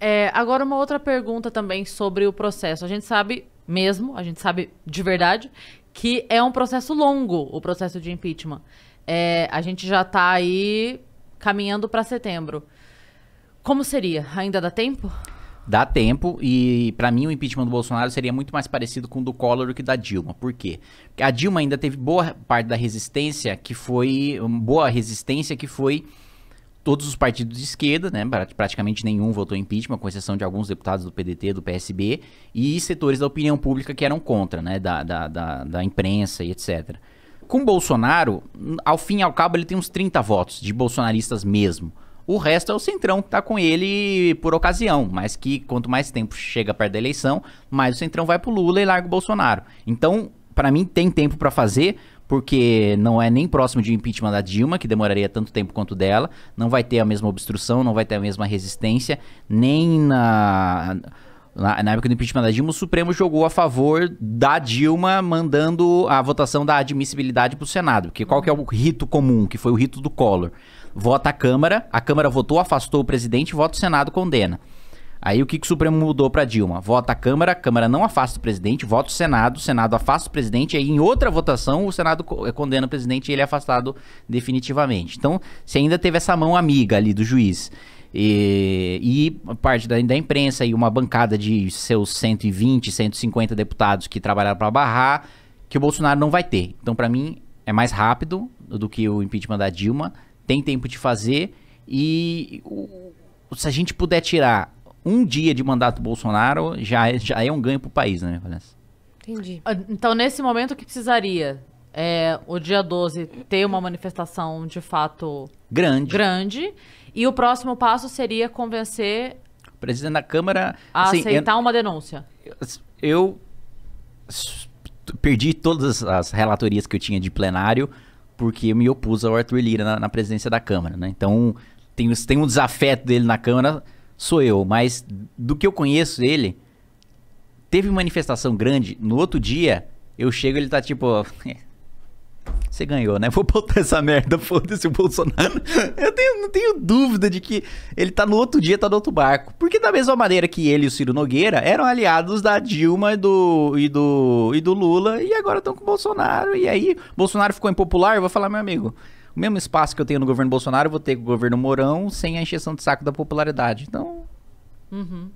É, agora, uma outra pergunta também sobre o processo. A gente sabe mesmo, a gente sabe de verdade, que é um processo longo o processo de impeachment. É, a gente já está aí caminhando para setembro. Como seria? Ainda dá tempo? Dá tempo e para mim o impeachment do Bolsonaro seria muito mais parecido com o do Collor do que da Dilma. Por quê? Porque a Dilma ainda teve boa parte da resistência que foi boa resistência que foi todos os partidos de esquerda, né, praticamente nenhum votou impeachment, com exceção de alguns deputados do PDT, do PSB, e setores da opinião pública que eram contra, né, da, da, da, da imprensa e etc. Com Bolsonaro, ao fim e ao cabo, ele tem uns 30 votos de bolsonaristas mesmo. O resto é o Centrão que tá com ele por ocasião, mas que quanto mais tempo chega perto da eleição, mais o Centrão vai pro Lula e larga o Bolsonaro. Então, para mim, tem tempo para fazer porque não é nem próximo de um impeachment da Dilma, que demoraria tanto tempo quanto dela, não vai ter a mesma obstrução, não vai ter a mesma resistência, nem na. Na, na época do impeachment da Dilma, o Supremo jogou a favor da Dilma, mandando a votação da admissibilidade para o Senado. Porque qual que é o rito comum, que foi o rito do Collor? Vota a Câmara, a Câmara votou, afastou o presidente, vota o Senado, condena. Aí o que, que o Supremo mudou para Dilma? Vota a Câmara, a Câmara não afasta o presidente, vota o Senado, o Senado afasta o presidente, aí em outra votação o Senado eh, condena o presidente e ele é afastado definitivamente. Então, se ainda teve essa mão amiga ali do juiz. E, e parte da, da, imprensa e uma bancada de seus 120, 150 deputados que trabalharam para barrar, que o Bolsonaro não vai ter. Então, para mim, é mais rápido do que o impeachment da Dilma, tem tempo de fazer e. se a gente puder tirar um dia de mandato Bolsonaro já é, já é um ganho pro país, né, Vanessa? Entendi. Ah, então, nesse momento, o que precisaria? É, o dia 12 ter uma manifestação de fato grande. grande e o próximo passo seria convencer o presidente da Câmara a assim, aceitar eu, uma denúncia. Eu, eu perdi todas as relatorias que eu tinha de plenário porque eu me opus ao Arthur Lira na, na presidência da Câmara, né? Então, tem, tem um desafeto dele na Câmara sou eu, mas do que eu conheço ele, teve manifestação grande. No outro dia, eu chego e ele tá tipo. Você ganhou, né? Vou botar essa merda, foda-se o Bolsonaro. Eu tenho, não tenho dúvida de que ele tá no outro dia, tá no outro barco. Porque da mesma maneira que ele e o Ciro Nogueira eram aliados da Dilma e do, e do, e do Lula, e agora estão com o Bolsonaro. E aí, Bolsonaro ficou impopular, eu vou falar, meu amigo, o mesmo espaço que eu tenho no governo Bolsonaro, eu vou ter com o governo Mourão sem a encheção de saco da popularidade. Então. Uhum.